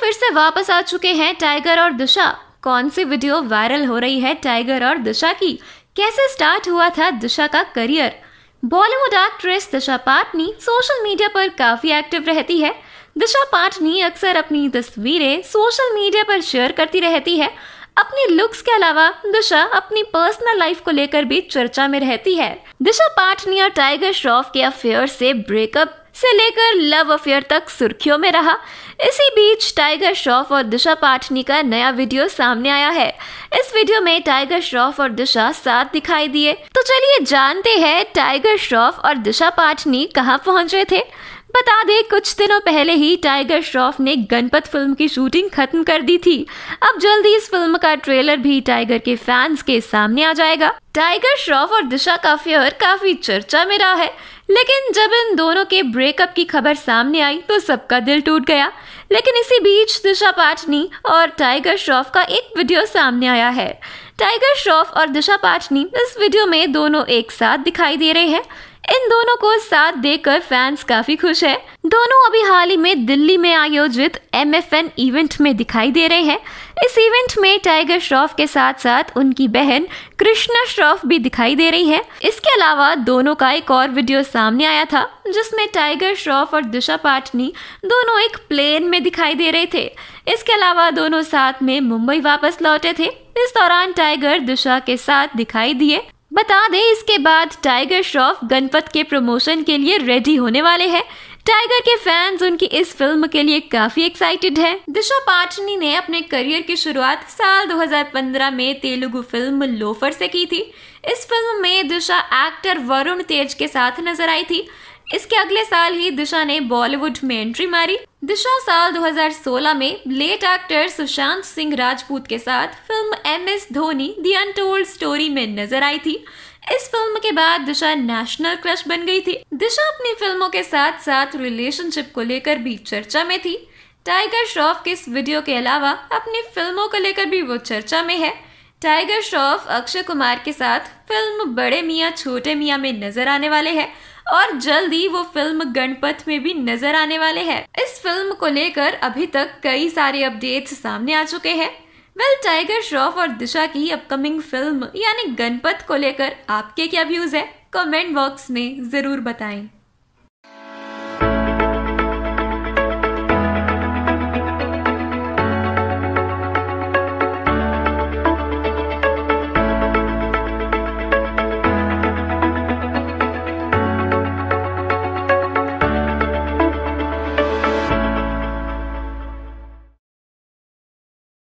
फिर से वापस आ चुके हैं टाइगर और दिशा कौन सी वीडियो वायरल हो रही है टाइगर और दिशा की कैसे स्टार्ट हुआ था दिशा का career Bollywood actress Disha Patani social media पर काफी एक्टिव रहती है दिशा पाटनी अक्सर अपनी तस्वीरें सोशल मीडिया पर शेयर करती रहती है अपने लुक्स के अलावा दिशा अपनी पर्सनल लाइफ को लेकर भी चर्चा में रहती है दिशा पाटनी और टाइगर श्रॉफ के अफेयर से ब्रेकअप से लेकर लव अफेयर तक सुर्खियों में रहा इसी बीच टाइगर श्रॉफ और दिशा पाटनी का नया वीडियो सामने आया है इस वीडियो में टाइगर श्रॉफ और दिशा साथ दिखाई दिए तो चलिए जानते हैं टाइगर श्रॉफ और दिशा पाटनी कहाँ पहुंचे थे बता दे कुछ दिनों पहले ही टाइगर श्रॉफ ने गणपत फिल्म की शूटिंग खत्म कर दी थी अब जल्दी इस फिल्म का ट्रेलर भी टाइगर के फैंस के सामने आ जाएगा टाइगर श्रॉफ और दिशा का फेयर काफी चर्चा में रहा है लेकिन जब इन दोनों के ब्रेकअप की खबर सामने आई तो सबका दिल टूट गया लेकिन इसी बीच दिशा पाटनी और टाइगर श्रॉफ का एक वीडियो सामने आया है टाइगर श्रॉफ और दिशा पाटनी इस वीडियो में दोनों एक साथ दिखाई दे रहे हैं इन दोनों को साथ देकर फैंस काफी खुश हैं। दोनों अभी हाल ही में दिल्ली में आयोजित एम इवेंट में दिखाई दे रहे हैं इस इवेंट में टाइगर श्रॉफ के साथ साथ उनकी बहन कृष्णा श्रॉफ भी दिखाई दे रही है इसके अलावा दोनों का एक और वीडियो सामने आया था जिसमें टाइगर श्रॉफ और दिशा पाटनी दोनों एक प्लेन में दिखाई दे रहे थे इसके अलावा दोनों साथ में मुंबई वापस लौटे थे इस दौरान टाइगर दिशा के साथ दिखाई दिए बता दें इसके बाद टाइगर श्रॉफ गणपत के प्रमोशन के लिए रेडी होने वाले हैं टाइगर के फैंस उनकी इस फिल्म के लिए काफी एक्साइटेड हैं। दिशा पाटनी ने अपने करियर की शुरुआत साल 2015 में तेलुगु फिल्म लोफर से की थी इस फिल्म में दिशा एक्टर वरुण तेज के साथ नजर आई थी इसके अगले साल ही दिशा ने बॉलीवुड में एंट्री मारी दिशा साल 2016 में लेट एक्टर सुशांत सिंह राजपूत के साथ film M S Dhoni the untold story में नजर आई थी इस फिल्म के बाद दिशा नेशनल क्रश बन गई थी दिशा अपनी फिल्मों के साथ साथ रिलेशनशिप को लेकर भी चर्चा में थी टाइगर श्रॉफ के इस वीडियो के अलावा अपनी फिल्मों को लेकर भी वो चर्चा में है टाइगर श्रॉफ अक्षय कुमार के साथ फिल्म बड़े मियाँ छोटे मियाँ में नजर आने वाले हैं और जल्द ही वो फिल्म गणपत में भी नजर आने वाले हैं इस फिल्म को लेकर अभी तक कई सारे अपडेट्स सामने आ चुके हैं वेल टाइगर श्रॉफ और दिशा की अपकमिंग फिल्म यानी गणपत को लेकर आपके क्या व्यूज है कमेंट बॉक्स में जरूर बताएं